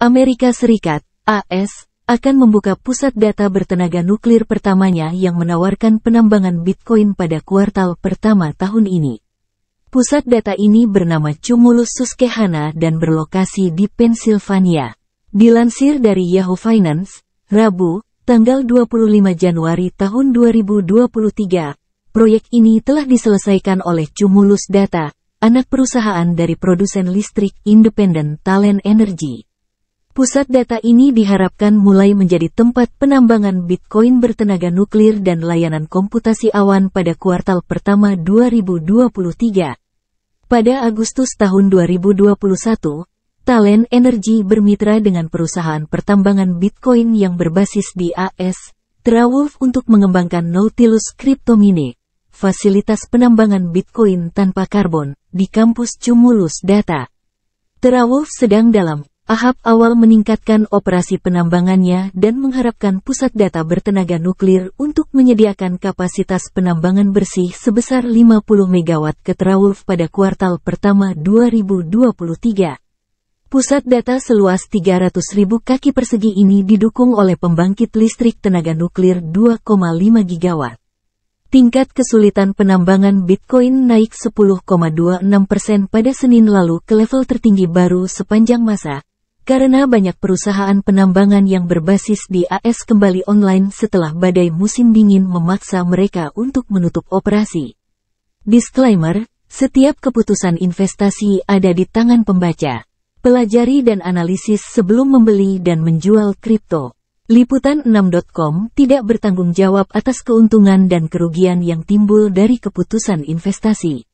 Amerika Serikat, AS, akan membuka pusat data bertenaga nuklir pertamanya yang menawarkan penambangan Bitcoin pada kuartal pertama tahun ini. Pusat data ini bernama Cumulus Susquehanna dan berlokasi di Pennsylvania. Dilansir dari Yahoo Finance, Rabu, tanggal 25 Januari tahun 2023, proyek ini telah diselesaikan oleh Cumulus Data, anak perusahaan dari produsen listrik independen Talen Energy. Pusat data ini diharapkan mulai menjadi tempat penambangan Bitcoin bertenaga nuklir dan layanan komputasi awan pada kuartal pertama 2023. Pada Agustus tahun 2021, Talen Energy bermitra dengan perusahaan pertambangan Bitcoin yang berbasis di AS, Trawulf untuk mengembangkan Nautilus Cryptomine, fasilitas penambangan Bitcoin tanpa karbon, di kampus Cumulus Data. Terawulf sedang dalam Ahab awal meningkatkan operasi penambangannya dan mengharapkan pusat data bertenaga nuklir untuk menyediakan kapasitas penambangan bersih sebesar 50 MW ke Trawulf pada kuartal pertama 2023. Pusat data seluas 300.000 kaki persegi ini didukung oleh pembangkit listrik tenaga nuklir 2,5 GW. Tingkat kesulitan penambangan Bitcoin naik 10,26 persen pada Senin lalu ke level tertinggi baru sepanjang masa, karena banyak perusahaan penambangan yang berbasis di AS kembali online setelah badai musim dingin memaksa mereka untuk menutup operasi. Disclaimer, setiap keputusan investasi ada di tangan pembaca. Pelajari dan analisis sebelum membeli dan menjual kripto. Liputan6.com tidak bertanggung jawab atas keuntungan dan kerugian yang timbul dari keputusan investasi.